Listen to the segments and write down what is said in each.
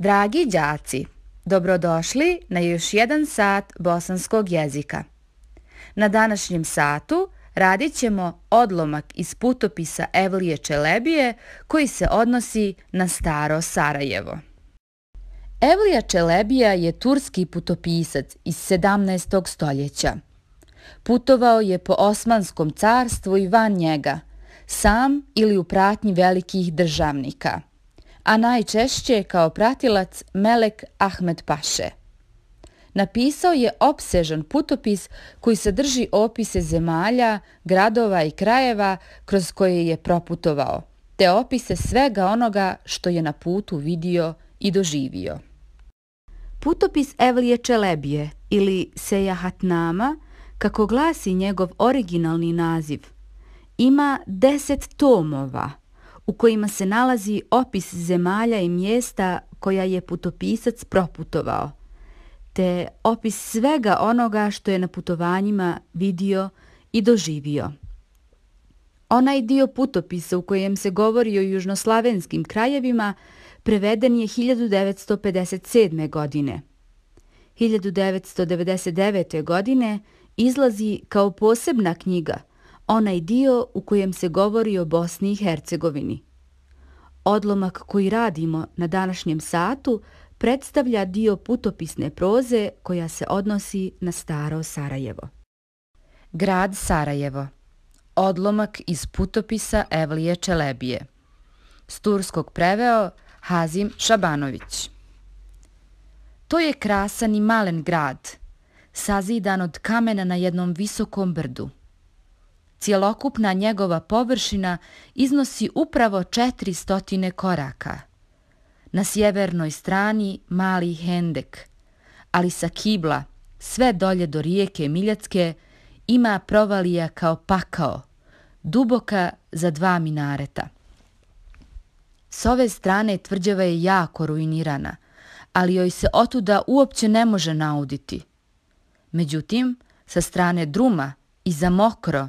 Draghi Giazi Dobrodošli na još jedan sat bosanskog jezika. Na današnjem satu radit ćemo odlomak iz putopisa Evlije Čelebije koji se odnosi na staro Sarajevo. Evlija Čelebija je turski putopisac iz 17. stoljeća. Putovao je po Osmanskom carstvu i van njega, sam ili u pratnji velikih državnika – a najčešće kao pratilac Melek Ahmed Paše. Napisao je opsežan putopis koji sadrži opise zemalja, gradova i krajeva kroz koje je proputovao, te opise svega onoga što je na putu vidio i doživio. Putopis Evlije Čelebije ili Sejahatnama, kako glasi njegov originalni naziv, ima deset tomova – u kojima se nalazi opis zemalja i mjesta koja je putopisac proputovao, te opis svega onoga što je na putovanjima vidio i doživio. Onaj dio putopisa u kojem se govori o južnoslavenskim krajevima preveden je 1957. godine. 1999. godine izlazi kao posebna knjiga – onaj dio u kojem se govori o Bosni i Hercegovini. Odlomak koji radimo na današnjem satu predstavlja dio putopisne proze koja se odnosi na staro Sarajevo. Grad Sarajevo Odlomak iz putopisa Evlije Čelebije S turskog preveo Hazim Šabanović To je krasan i malen grad, sazidan od kamena na jednom visokom brdu – cjelokupna njegova površina iznosi upravo 400 koraka. Na sjevernoj strani mali hendek, ali sa kibla sve dolje do rijeke Miljacke ima provalija kao pakao, duboka za dva minareta. S ove strane tvrđava je jako ruinirana, ali joj se otuda uopće ne može nauditi. Međutim, sa strane druma, i za mokro,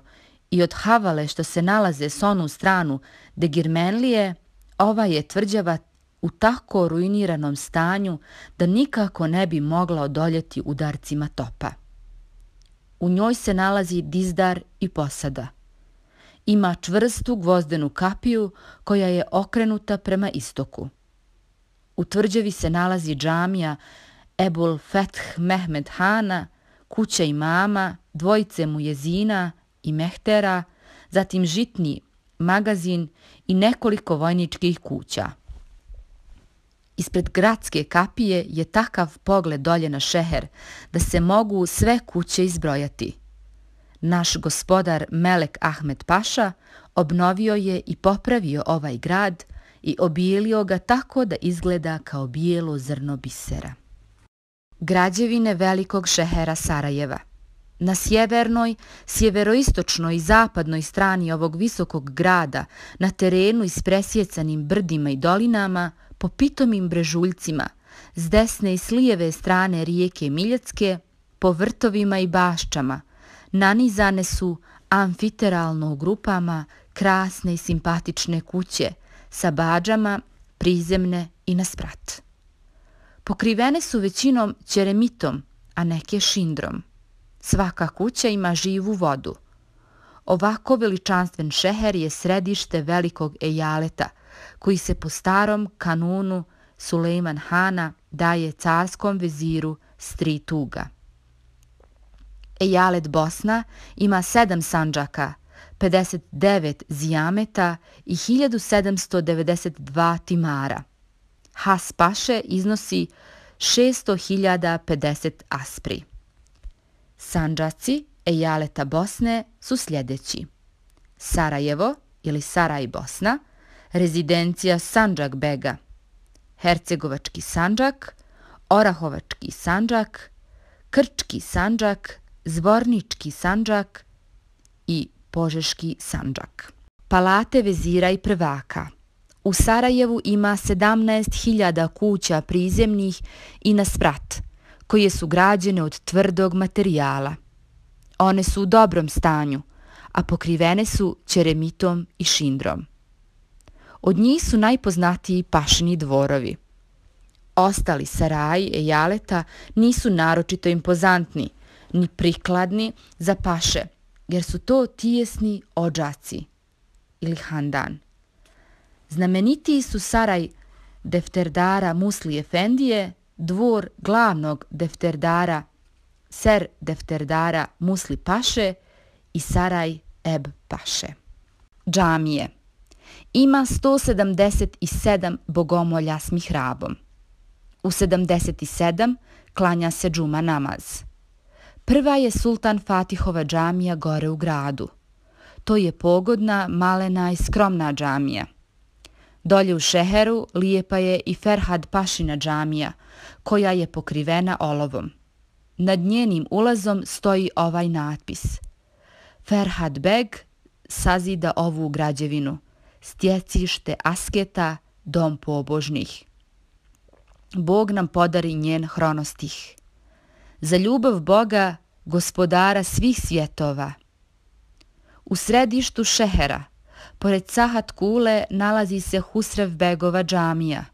i od havale što se nalaze s onu stranu de Girmenlije, ova je tvrđava u tako ruiniranom stanju da nikako ne bi mogla odoljeti udarcima topa. U njoj se nalazi dizdar i posada. Ima čvrstu gvozdenu kapiju koja je okrenuta prema istoku. U tvrđavi se nalazi džamija Ebul Feth Mehmed Hana, kuća imama, dvojice mu jezina, i mehtera, zatim žitni magazin i nekoliko vojničkih kuća. Ispred gradske kapije je takav pogled dolje na šeher da se mogu sve kuće izbrojati. Naš gospodar Melek Ahmed Paša obnovio je i popravio ovaj grad i obijelio ga tako da izgleda kao bijelo zrno bisera. Građevine velikog šehera Sarajeva Na sjevernoj, sjeveroistočnoj i zapadnoj strani ovog visokog grada, na terenu i s presjecanim brdima i dolinama, po pitomim brežuljcima, s desne i slijeve strane rijeke Miljacke, po vrtovima i baščama, nanizane su amfiteralno u grupama krasne i simpatične kuće, sa bađama, prizemne i na sprat. Pokrivene su većinom ćeremitom, a neke šindrom. Svaka kuća ima živu vodu. Ovako veličanstven šeher je središte velikog ejaleta, koji se po starom kanunu Sulejman Hana daje carskom veziru Strituga. Ejalet Bosna ima sedam sanđaka, 59 zijameta i 1792 timara. Has Paše iznosi 600.050 aspri. Sanđaci, Ejaleta Bosne su sljedeći. Sarajevo ili Saraj Bosna, rezidencija Sanđak Bega, Hercegovački Sanđak, Orahovački Sanđak, Krčki Sanđak, Zvornički Sanđak i Požeški Sanđak. Palate vezira i prvaka. U Sarajevu ima 17.000 kuća prizemnih i na sprat – koje su građene od tvrdog materijala. One su u dobrom stanju, a pokrivene su čeremitom i šindrom. Od njih su najpoznatiji pašini dvorovi. Ostali saraji e jaleta nisu naročito impozantni, ni prikladni za paše, jer su to tijesni ođaci ili handan. Znamenitiji su saraj defterdara Musli Efendije dvor glavnog defterdara, ser defterdara Musli Paše i Saraj Eb Paše. Džamije. Ima 177 bogomolja s mihrabom. U 77 klanja se džuma namaz. Prva je sultan Fatihova džamija gore u gradu. To je pogodna, malena i skromna džamija – Dolje u Šeheru lijepa je i Ferhad Pašina džamija, koja je pokrivena olovom. Nad njenim ulazom stoji ovaj natpis. Ferhad Beg sazida ovu građevinu, stjecište asketa, dom pobožnih. Bog nam podari njen hronostih. Za ljubav Boga, gospodara svih svjetova. U središtu Šehera – Pored Sahat Kule nalazi se Husrev Begova džamija.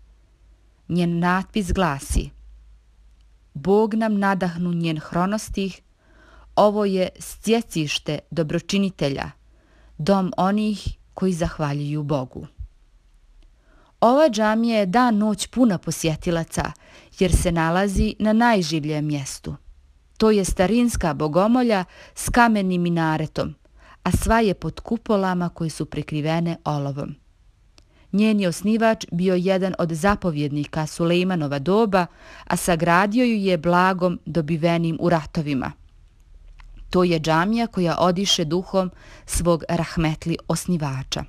Njen natpis glasi Bog nam nadahnu njen hronostih, ovo je stjecište dobročinitelja, dom onih koji zahvaljuju Bogu. Ova džamija je dan noć puna posjetilaca, jer se nalazi na najživljem mjestu. To je starinska bogomolja s kamenim minaretom – a sva je pod kupolama koje su prikrivene olovom. Njen je osnivač bio jedan od zapovjednika Sulejmanova doba, a sagradio ju je blagom dobivenim u ratovima. To je džamija koja odiše duhom svog rahmetli osnivača.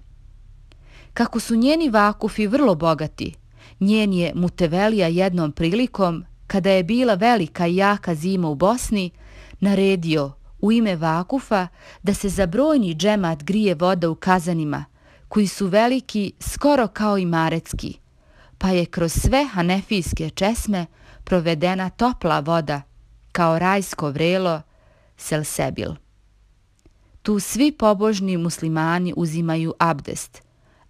Kako su njeni vakufi vrlo bogati, njen je mutevelija jednom prilikom, kada je bila velika i jaka zima u Bosni, naredio u ime vakufa da se za brojni džemat grije voda u kazanima, koji su veliki skoro kao i marecki, pa je kroz sve hanefijske česme provedena topla voda, kao rajsko vrelo Selsebil. Tu svi pobožni muslimani uzimaju abdest,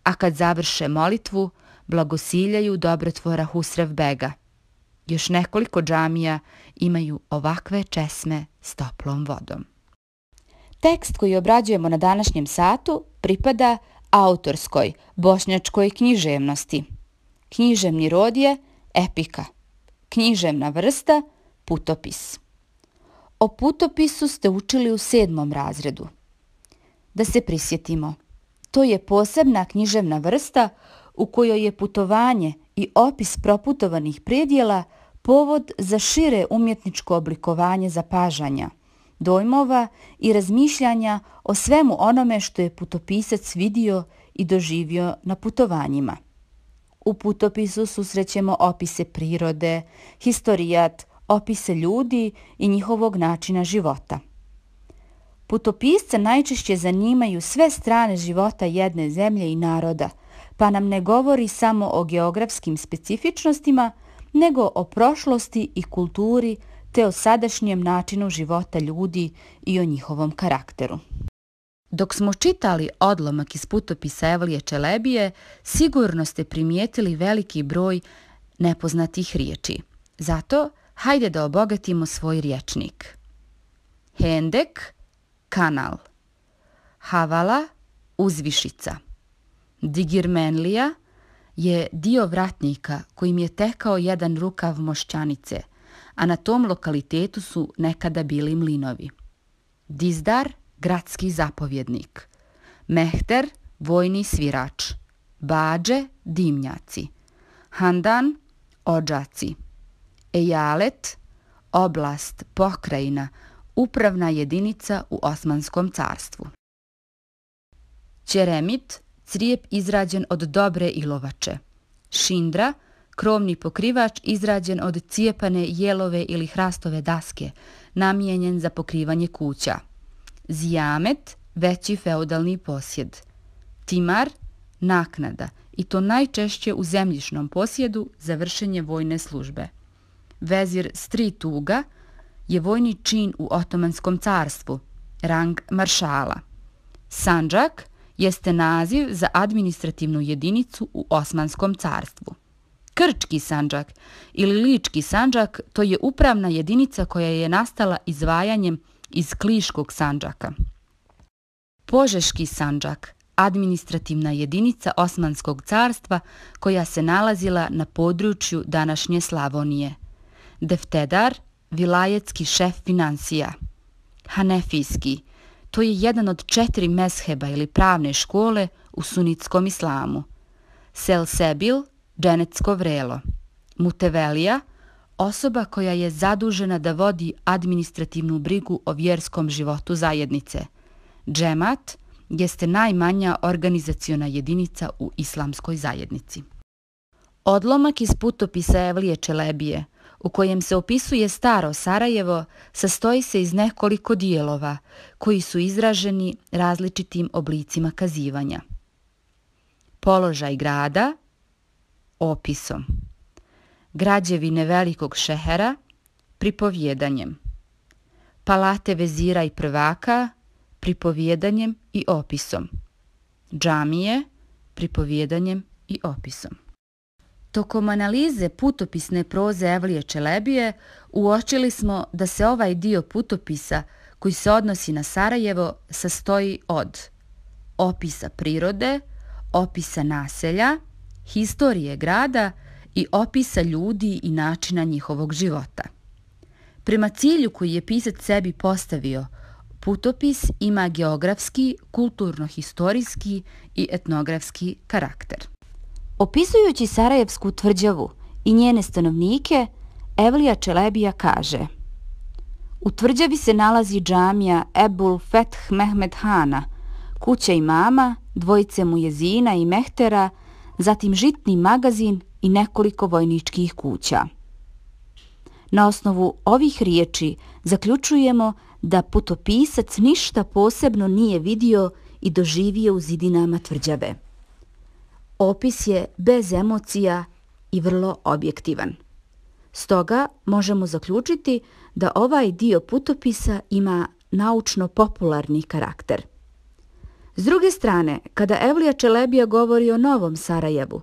a kad završe molitvu, blagosiljaju dobrotvora Husrev Bega. Još nekoliko džamija imaju ovakve česme s toplom vodom. Tekst koji obrađujemo na današnjem satu pripada autorskoj bošnjačkoj književnosti. Književni rod je epika. Književna vrsta – putopis. O putopisu ste učili u sedmom razredu. Da se prisjetimo, to je posebna književna vrsta u kojoj je putovanje i opis proputovanih predjela povod za šire umjetničko oblikovanje zapažanja, dojmova i razmišljanja o svemu onome što je putopisac vidio i doživio na putovanjima. U putopisu susrećemo opise prirode, historijat, opise ljudi i njihovog načina života. Putopisce najčešće zanimaju sve strane života jedne zemlje i naroda, pa nam ne govori samo o geografskim specifičnostima, nego o prošlosti i kulturi te o sadašnjem načinu života ljudi i o njihovom karakteru. Dok smo čitali odlomak iz putopisa Evlije Čelebije, sigurno ste primijetili veliki broj nepoznatih riječi. Zato, hajde da obogatimo svoj riječnik. Hendek, kanal. Havala, uzvišica. Digirmenlija je dio vratnika kojim je tekao jedan rukav mošćanice, a na tom lokalitetu su nekada bili mlinovi. Dizdar, gradski zapovjednik. Mehter, vojni svirač. Bađe, dimnjaci. Handan, ođaci. Ejalet, oblast, pokrajina, upravna jedinica u Osmanskom carstvu. Čeremit, crijep izrađen od dobre ilovače. Šindra, krovni pokrivač izrađen od cijepane jelove ili hrastove daske, namijenjen za pokrivanje kuća. Zijamet, veći feudalni posjed. Timar, naknada, i to najčešće u zemljišnom posjedu za vršenje vojne službe. Vezir Stri Tuga je vojni čin u Otomanskom carstvu, rang maršala. Sanđak, jeste naziv za administrativnu jedinicu u Osmanskom carstvu. Krčki sanđak ili lički sanđak to je upravna jedinica koja je nastala izvajanjem iz kliškog sanđaka. Požeški sanđak, administrativna jedinica Osmanskog carstva koja se nalazila na području današnje Slavonije. Deftedar, vilajetski šef financija. Hanefijski, To je jedan od četiri mesheba ili pravne škole u sunitskom islamu. Sel Sebil, dženecko vrelo. Mutevelija, osoba koja je zadužena da vodi administrativnu brigu o vjerskom životu zajednice. Džemat jeste najmanja organizacijona jedinica u islamskoj zajednici. Odlomak iz putopisa Evlije Čelebije – u kojem se opisuje staro Sarajevo sastoji se iz nekoliko dijelova koji su izraženi različitim oblicima kazivanja. Položaj grada opisom. Građevine velikog šehera pripovjedanjem. Palate vezira i prvaka pripovjedanjem i opisom. Džamije pripovjedanjem i opisom. Tokom analize putopisne proze Evlije Čelebije uočili smo da se ovaj dio putopisa koji se odnosi na Sarajevo sastoji od opisa prirode, opisa naselja, historije grada i opisa ljudi i načina njihovog života. Prema cilju koji je pisac sebi postavio, putopis ima geografski, kulturno-historijski i etnografski karakter. Opisujući Sarajevsku tvrđavu i njene stanovnike, Evlija Čelebija kaže U tvrđavi se nalazi džamija Ebul Feth Mehmed Hana, kuća imama, dvojice mujezina i mehtera, zatim žitni magazin i nekoliko vojničkih kuća. Na osnovu ovih riječi zaključujemo da putopisac ništa posebno nije vidio i doživio u zidinama tvrđave. Opis je bez emocija i vrlo objektivan. Stoga možemo zaključiti da ovaj dio putopisa ima naučno-popularni karakter. S druge strane, kada Evlija Čelebija govori o novom Sarajevu,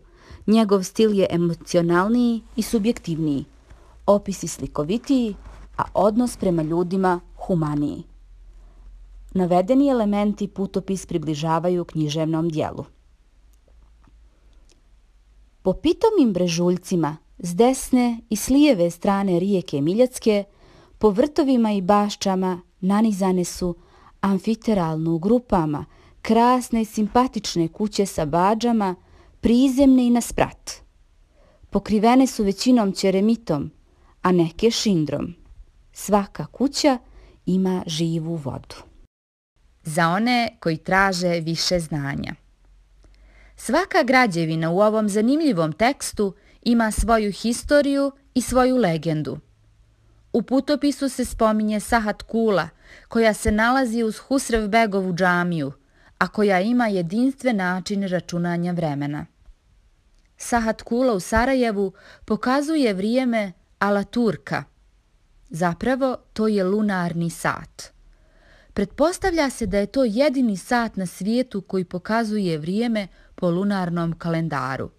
njegov stil je emocionalniji i subjektivniji, opisi slikovitiji, a odnos prema ljudima humaniji. Navedeni elementi putopis približavaju književnom dijelu. Po pitomim brežuljcima s desne i s lijeve strane rijeke Miljacke, po vrtovima i baščama nanizane su amfiteralno u grupama, krasne i simpatične kuće sa bađama, prizemne i na sprat. Pokrivene su većinom čeremitom, a neke šindrom. Svaka kuća ima živu vodu. Za one koji traže više znanja. Svaka građevina u ovom zanimljivom tekstu ima svoju historiju i svoju legendu. U putopisu se spominje Sahat Kula, koja se nalazi uz Husrev Begovu džamiju, a koja ima jedinstven način računanja vremena. Sahat Kula u Sarajevu pokazuje vrijeme ala Turka. Zapravo, to je lunarni sat. Pretpostavlja se da je to jedini sat na svijetu koji pokazuje vrijeme po lunarnom kalendaru.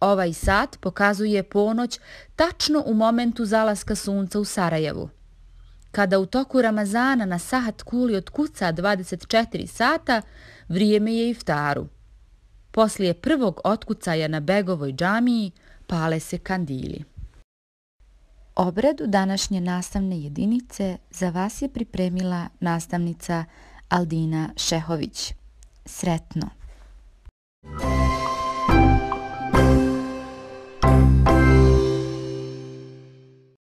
Ovaj sat pokazuje ponoć tačno u momentu zalaska sunca u Sarajevu. Kada u toku Ramazana na sahat kuli od kuca 24 sata, vrijeme je iftaru. Poslije prvog otkucaja na Begovoj džamiji, pale se kandili. Obradu današnje nastavne jedinice za vas je pripremila nastavnica Aldina Šehović. Sretno! you